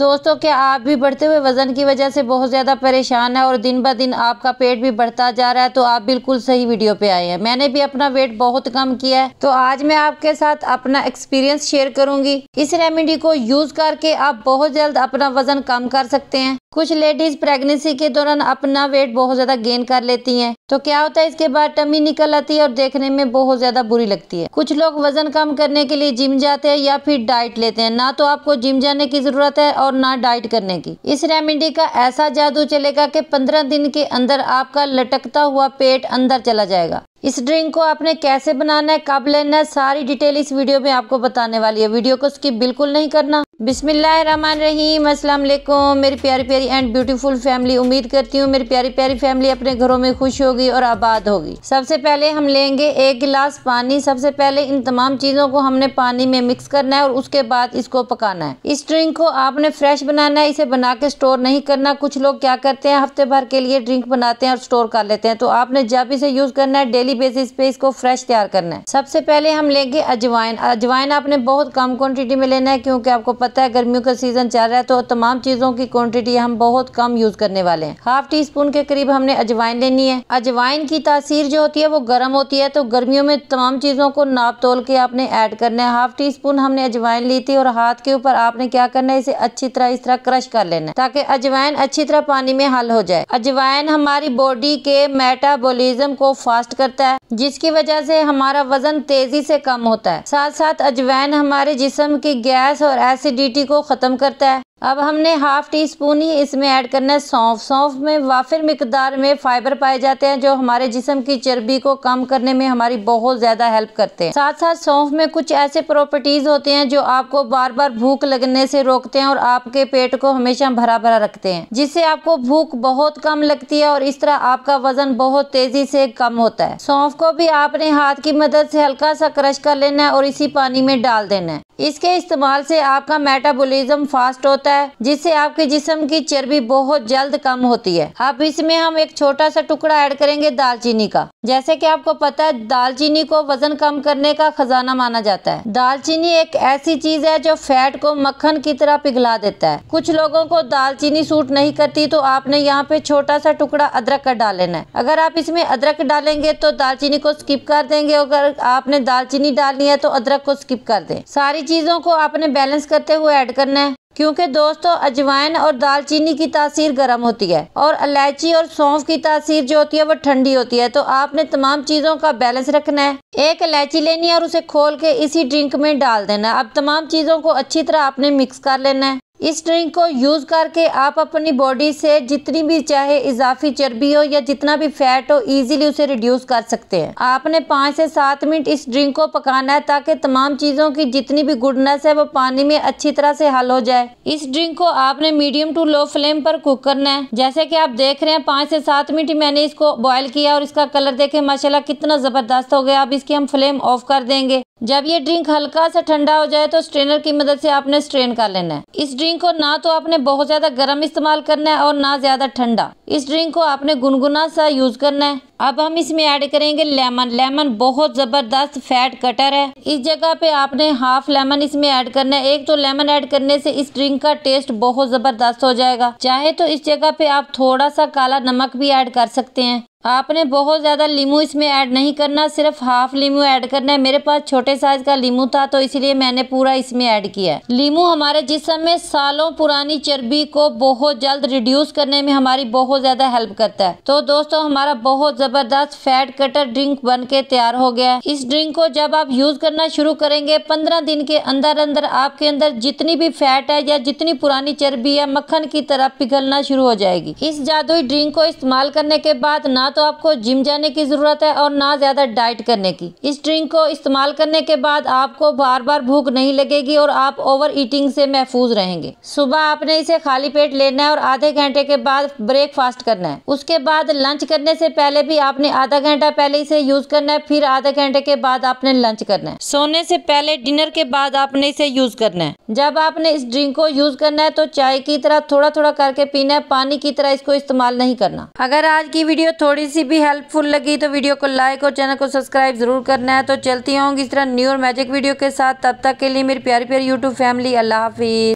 दोस्तों क्या आप भी बढ़ते हुए वज़न की वजह से बहुत ज़्यादा परेशान है और दिन ब दिन आपका पेट भी बढ़ता जा रहा है तो आप बिल्कुल सही वीडियो पे आए हैं मैंने भी अपना वेट बहुत कम किया है तो आज मैं आपके साथ अपना एक्सपीरियंस शेयर करूंगी इस रेमेडी को यूज़ करके आप बहुत जल्द अपना वज़न कम कर सकते हैं कुछ लेडीज प्रेगनेंसी के दौरान अपना वेट बहुत ज़्यादा गेन कर लेती हैं तो क्या होता है इसके बाद टमी निकल आती है और देखने में बहुत ज़्यादा बुरी लगती है कुछ लोग वजन कम करने के लिए जिम जाते हैं या फिर डाइट लेते हैं ना तो आपको जिम जाने की ज़रूरत है और और ना डाइट करने की इस रेमेडी का ऐसा जादू चलेगा कि पंद्रह दिन के अंदर आपका लटकता हुआ पेट अंदर चला जाएगा इस ड्रिंक को आपने कैसे बनाना है कब लेना है सारी डिटेल इस वीडियो में आपको बताने वाली है वीडियो को स्किप बिल्कुल नहीं करना बिस्मिल्लाहिर्रहमानिर्रहीम अस्सलाम वालेकुम मेरी प्यारी प्यारी एंड ब्यूटीफुल फैमिली उम्मीद करती हूँ मेरी प्यारी प्यारी फैमिली अपने घरों में खुश होगी और आबाद होगी सबसे पहले हम लेंगे एक गिलास पानी सबसे पहले इन तमाम चीज़ों को हमने पानी में मिक्स करना है और उसके बाद इसको पकाना है इस ड्रिंक को आपने फ्रेश बनाना है इसे बना के स्टोर नहीं करना कुछ लोग क्या करते हैं हफ्ते भर के लिए ड्रिंक बनाते हैं और स्टोर कर लेते हैं तो आपने जब इसे यूज़ करना है डेली डेली बेसिस पे इसको फ्रेश तैयार करना है सबसे पहले हम लेंगे अजवाइन अजवाइन आपने बहुत कम क्वांटिटी में लेना है क्योंकि आपको पता है गर्मियों का सीजन चल रहा है तो तमाम चीज़ों की क्वांटिटी हम बहुत कम यूज़ करने वाले हैं हाफ टी स्पून के करीब हमने अजवाइन लेनी है अजवाइन की तासीर जो होती है वो गर्म होती है तो गर्मियों में तमाम चीज़ों को नाप तोल के आपने ऐड करना है हाफ टी स्पून हमने अजवाइन ली थी और हाथ के ऊपर आपने क्या करना है इसे अच्छी तरह इस तरह क्रश कर लेना है ताकि अजवाइन अच्छी तरह पानी में हल हो जाए अजवाइन हमारी बॉडी के मेटाबोलिज्म को फास्ट करता जाता है जिसकी वजह से हमारा वजन तेजी से कम होता है साथ साथ अजवैन हमारे जिसम की गैस और एसिडिटी को खत्म करता है अब हमने हाफ़ टी स्पून ही इसमें ऐड करना है सौंफ सौंफ में वाफिर मकदार में फाइबर पाए जाते हैं जो हमारे जिसम की चर्बी को कम करने में हमारी बहुत ज़्यादा हेल्प करते हैं साथ साथ सौंफ में कुछ ऐसे प्रॉपर्टीज़ होते हैं जो आपको बार बार भूख लगने से रोकते हैं और आपके पेट को हमेशा भरा भरा रखते हैं जिससे आपको भूख बहुत कम लगती है और इस तरह आपका वजन बहुत तेज़ी से कम होता है सौंफ को भी आपने हाथ की मदद से हल्का सा क्रश कर लेना है और इसी पानी में डाल देना है इसके इस्तेमाल से आपका मेटाबॉलिज्म फास्ट होता है जिससे आपके जिसम की चर्बी बहुत जल्द कम होती है अब इसमें हम एक छोटा सा टुकड़ा ऐड करेंगे दालचीनी का जैसे कि आपको पता है दालचीनी को वजन कम करने का खजाना माना जाता है दालचीनी एक ऐसी चीज है जो फैट को मक्खन की तरह पिघला देता है कुछ लोगों को दालचीनी सूट नहीं करती तो आपने यहाँ पे छोटा सा टुकड़ा अदरक का डाल लेना है अगर आप इसमें अदरक डालेंगे तो दालचीनी को स्किप कर देंगे अगर आपने दालचीनी डालनी है तो अदरक को स्किप कर दे सारी चीजों को आपने बैलेंस करते हुए ऐड करना है क्योंकि दोस्तों अजवाइन और दालचीनी की तासीर गर्म होती है और इलायची और सौंफ की तासीर जो होती है वो ठंडी होती है तो आपने तमाम चीज़ों का बैलेंस रखना है एक इलायची लेनी है और उसे खोल के इसी ड्रिंक में डाल देना अब तमाम चीज़ों को अच्छी तरह आपने मिक्स कर लेना है इस ड्रिंक को यूज़ करके आप अपनी बॉडी से जितनी भी चाहे इजाफी चर्बी हो या जितना भी फैट हो इजीली उसे रिड्यूस कर सकते हैं आपने पाँच से सात मिनट इस ड्रिंक को पकाना है ताकि तमाम चीज़ों की जितनी भी गुडनेस है वो पानी में अच्छी तरह से हल हो जाए इस ड्रिंक को आपने मीडियम टू लो फ्लेम पर कुक करना है जैसे कि आप देख रहे हैं पाँच से सात मिनट मैंने इसको बॉयल किया और इसका कलर देखे माशाला कितना ज़बरदस्त हो गया अब इसकी हम फ्लेम ऑफ कर देंगे जब ये ड्रिंक हल्का सा ठंडा हो जाए तो स्ट्रेनर की मदद से आपने स्ट्रेन कर लेना है इस ड्रिंक को ना तो आपने बहुत ज़्यादा गर्म इस्तेमाल करना है और ना ज़्यादा ठंडा इस ड्रिंक को आपने गुनगुना सा यूज़ करना है अब हम इसमें ऐड करेंगे लेमन लेमन बहुत ज़बरदस्त फैट कटर है इस जगह पे आपने हाफ लेमन इसमें ऐड करना है एक तो लेमन ऐड करने से इस ड्रिंक का टेस्ट बहुत ज़बरदस्त हो जाएगा चाहे तो इस जगह पे आप थोड़ा सा काला नमक भी ऐड कर सकते हैं आपने बहुत ज़्यादा लीमू इसमें ऐड नहीं करना सिर्फ हाफ लीमू ऐड करना है मेरे पास छोटे साइज़ का लीमू था तो इसलिए मैंने पूरा इसमें ऐड किया है लीमू हमारे जिसम में सालों पुरानी चर्बी को बहुत जल्द रिड्यूस करने में हमारी बहुत ज़्यादा हेल्प करता है तो दोस्तों हमारा बहुत जबरदस्त फैट कटर ड्रिंक बन के तैयार हो गया है इस ड्रिंक को जब आप यूज करना शुरू करेंगे पंद्रह दिन के अंदर अंदर आपके अंदर जितनी भी फैट है या जितनी पुरानी चर्बी है मक्खन की तरह पिघलना शुरू हो जाएगी इस जादुई ड्रिंक को इस्तेमाल करने के बाद ना तो आपको जिम जाने की जरूरत है और ना ज्यादा डाइट करने की इस ड्रिंक को इस्तेमाल करने के बाद आपको बार बार भूख नहीं लगेगी और आप ओवर ईटिंग से महफूज रहेंगे सुबह आपने इसे खाली पेट लेना है और आधे घंटे के बाद ब्रेकफास्ट करना है उसके बाद लंच करने से पहले भी आपने आधा घंटा पहले इसे यूज करना है फिर आधे घंटे के बाद आपने लंच करना है सोने से पहले डिनर के बाद आपने इसे यूज करना है जब आपने इस ड्रिंक को यूज करना है तो चाय की तरह थोड़ा थोड़ा करके पीना है पानी की तरह इसको इस्तेमाल नहीं करना अगर आज की वीडियो थोड़ी सी भी हेल्पफुल लगी तो वीडियो को लाइक और चैनल को सब्सक्राइब जरूर करना है तो चलती हूँ इस तरह न्यू और मैजिक वीडियो के साथ तब तक के लिए मेरी प्यारी प्यारी यूट्यूब फैमिली अल्लाह हाफिज